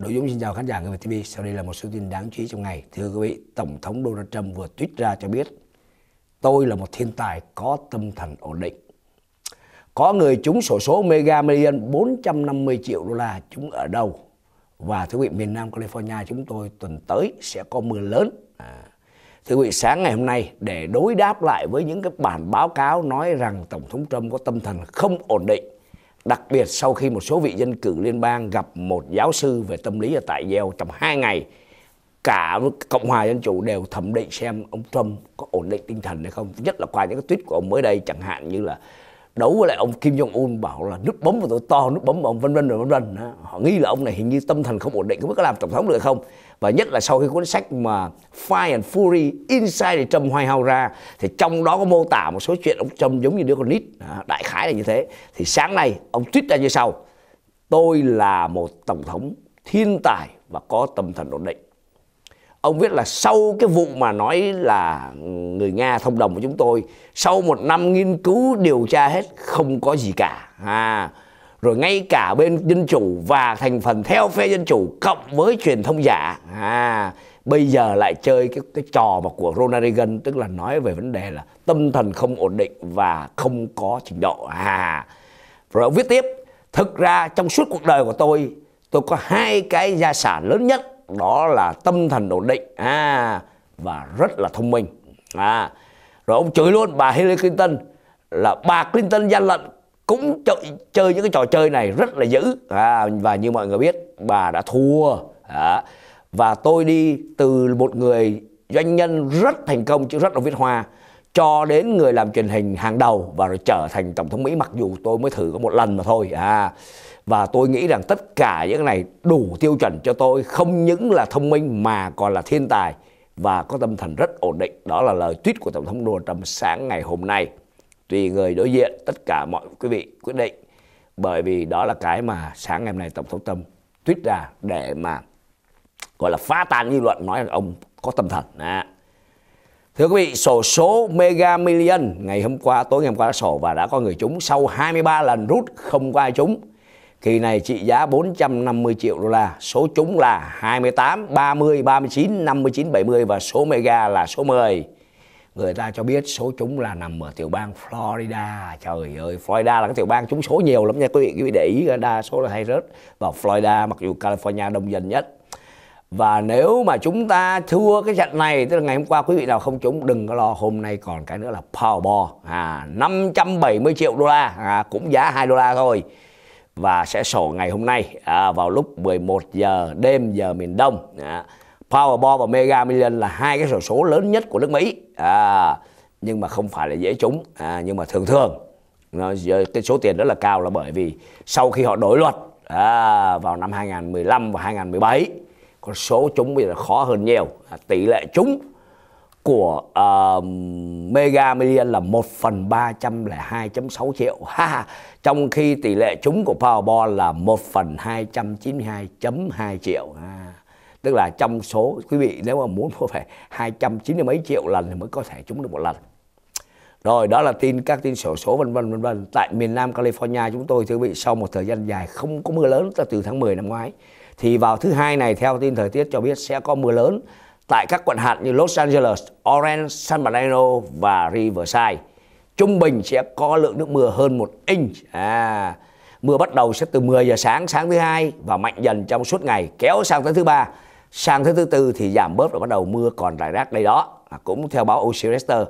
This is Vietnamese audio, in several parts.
Nội dung xin chào khán giả người Việt TV. Sau đây là một số tin đáng chú ý trong ngày. Thưa quý vị, Tổng thống Donald Trump vừa tweet ra cho biết Tôi là một thiên tài có tâm thần ổn định. Có người trúng sổ số Mega Million 450 triệu đô la chúng ở đâu? Và thưa quý vị, miền Nam California chúng tôi tuần tới sẽ có mưa lớn. À. Thưa quý vị, sáng ngày hôm nay để đối đáp lại với những cái bản báo cáo nói rằng Tổng thống Trump có tâm thần không ổn định đặc biệt sau khi một số vị dân cử liên bang gặp một giáo sư về tâm lý ở tại Yale trong 2 ngày cả cộng hòa dân chủ đều thẩm định xem ông Trump có ổn định tinh thần hay không nhất là qua những cái tweet của ông mới đây chẳng hạn như là đấu với lại ông Kim Jong Un bảo là nút bấm của tôi to nút bấm của ông vân vân rồi vân vân họ nghi là ông này hình như tâm thần không ổn định không biết có làm tổng thống được không và nhất là sau khi cuốn sách mà Fire and Fury Inside the Trump White House ra thì trong đó có mô tả một số chuyện ông Trump giống như đứa con nít đại khái là như thế thì sáng nay ông tweet ra như sau tôi là một tổng thống thiên tài và có tâm thần ổn định ông viết là sau cái vụ mà nói là người nga thông đồng với chúng tôi sau một năm nghiên cứu điều tra hết không có gì cả à rồi ngay cả bên dân chủ và thành phần theo phe dân chủ cộng với truyền thông giả à bây giờ lại chơi cái cái trò mà của Ronald Reagan tức là nói về vấn đề là tâm thần không ổn định và không có trình độ à rồi ông viết tiếp thực ra trong suốt cuộc đời của tôi tôi có hai cái gia sản lớn nhất đó là tâm thần ổn định à và rất là thông minh à rồi ông chửi luôn bà Hillary Clinton là bà Clinton gian lận cũng chơi, chơi những cái trò chơi này rất là dữ à, và như mọi người biết bà đã thua à, và tôi đi từ một người doanh nhân rất thành công chứ rất là viết hoa cho đến người làm truyền hình hàng đầu và rồi trở thành tổng thống Mỹ mặc dù tôi mới thử có một lần mà thôi à và tôi nghĩ rằng tất cả những này đủ tiêu chuẩn cho tôi không những là thông minh mà còn là thiên tài và có tâm thần rất ổn định. Đó là lời tweet của Tổng thống Donald Trump sáng ngày hôm nay. Tùy người đối diện, tất cả mọi quý vị quyết định. Bởi vì đó là cái mà sáng ngày hôm nay Tổng thống Trump tweet ra để mà gọi là phá tan dư luận nói rằng ông có tâm thần. À. Thưa quý vị, sổ số Mega Million ngày hôm qua, tối ngày hôm qua đã sổ và đã có người trúng sau 23 lần rút không có ai trúng. Kỳ này trị giá 450 triệu đô la, số chúng là 28, 30, 39, 59, 70 và số mega là số 10. Người ta cho biết số chúng là nằm ở tiểu bang Florida. Trời ơi, Florida là cái tiểu bang trúng số nhiều lắm nha quý vị, quý vị để ý đa số là hay rớt vào Florida mặc dù California đông dân nhất. Và nếu mà chúng ta thua cái trận này Tức là ngày hôm qua quý vị nào không trúng Đừng có lo hôm nay còn cái nữa là Powerball à, 570 triệu đô la à, Cũng giá 2 đô la thôi và sẽ sổ ngày hôm nay à, vào lúc 11 giờ đêm giờ miền Đông. À, Powerball và Mega Million là hai cái sổ số lớn nhất của nước Mỹ. À, nhưng mà không phải là dễ trúng, à, nhưng mà thường thường nó cái số tiền rất là cao là bởi vì sau khi họ đổi luật à, vào năm 2015 và 2017 con số trúng bây giờ khó hơn nhiều, à, tỷ lệ trúng của uh, Mega Million là 1 phần 302.6 triệu. Ha, trong khi tỷ lệ trúng của Powerball là 1 phần 292.2 triệu. À, tức là trong số quý vị nếu mà muốn có phải 290 mấy triệu lần thì mới có thể trúng được một lần. Rồi đó là tin các tin sổ số vân vân vân vân. Tại miền Nam California chúng tôi thưa quý vị sau một thời gian dài không có mưa lớn từ tháng 10 năm ngoái thì vào thứ hai này theo tin thời tiết cho biết sẽ có mưa lớn tại các quận hạt như Los Angeles, Orange, San Bernardino và Riverside. Trung bình sẽ có lượng nước mưa hơn 1 inch. À, mưa bắt đầu sẽ từ 10 giờ sáng sáng thứ hai và mạnh dần trong suốt ngày kéo sang tới thứ ba. Sang tới thứ tư thì giảm bớt và bắt đầu mưa còn rải rác đây đó. À, cũng theo báo Oceanester,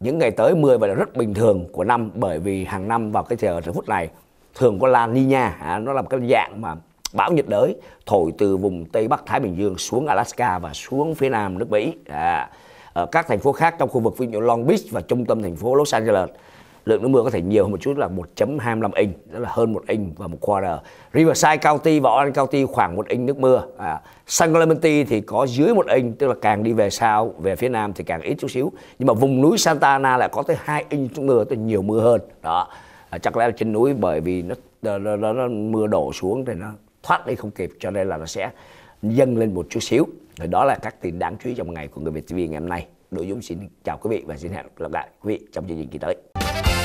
những ngày tới mưa vẫn là rất bình thường của năm bởi vì hàng năm vào cái giờ phút này thường có La Nina, à, nó là một cái dạng mà bão nhiệt đới thổi từ vùng Tây Bắc Thái Bình Dương xuống Alaska và xuống phía nam nước Mỹ. À, ở các thành phố khác trong khu vực ví dụ Long Beach và trung tâm thành phố Los Angeles lượng nước mưa có thể nhiều hơn một chút là 1.25 inch, đó là hơn một inch và một quarter. Riverside County và Orange County khoảng một inch nước mưa. À, San Clemente thì có dưới một inch, tức là càng đi về sau, về phía nam thì càng ít chút xíu. Nhưng mà vùng núi Santa Ana lại có tới 2 inch nước mưa, tức là nhiều mưa hơn. Đó. À, chắc lẽ là trên núi bởi vì nó, nó, nó, nó mưa đổ xuống thì nó thoát đi không kịp cho nên là nó sẽ dâng lên một chút xíu rồi đó là các tin đáng chú ý trong ngày của người Việt TV ngày hôm nay Đỗ Dũng xin chào quý vị và xin hẹn gặp lại quý vị trong chương trình kỳ tới